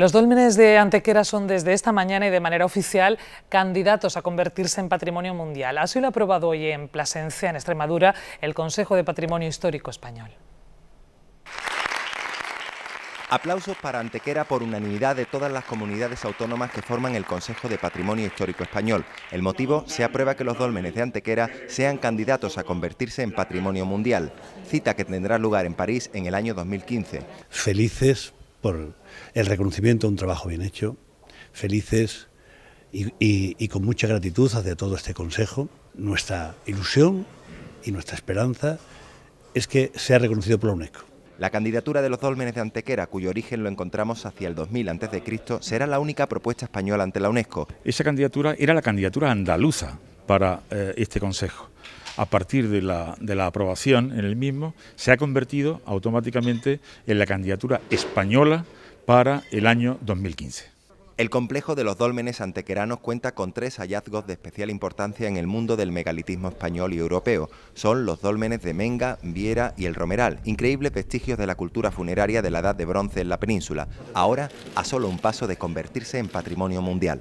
Los dólmenes de Antequera son desde esta mañana y de manera oficial candidatos a convertirse en patrimonio mundial. Así lo ha aprobado hoy en Plasencia, en Extremadura, el Consejo de Patrimonio Histórico Español. Aplausos para Antequera por unanimidad de todas las comunidades autónomas que forman el Consejo de Patrimonio Histórico Español. El motivo se aprueba que los dólmenes de Antequera sean candidatos a convertirse en patrimonio mundial, cita que tendrá lugar en París en el año 2015. Felices por el reconocimiento de un trabajo bien hecho, felices y, con mucha gratitud hacia todo este consejo. Nuestra ilusión y nuestra esperanza es que sea reconocido por la UNESCO. La candidatura de los dólmenes de Antequera, cuyo origen lo encontramos hacia el 2000 a.C., será la única propuesta española ante la UNESCO. Esa candidatura era la candidatura andaluza para eh, este Consejo a partir de la, aprobación en el mismo, se ha convertido automáticamente en la candidatura española para el año 2015. El complejo de los dólmenes antequeranos cuenta con tres hallazgos de especial importancia en el mundo del megalitismo español y europeo. Son los dólmenes de Menga, Viera y el Romeral, increíbles vestigios de la cultura funeraria de la Edad de Bronce en la península, ahora a solo un paso de convertirse en patrimonio mundial.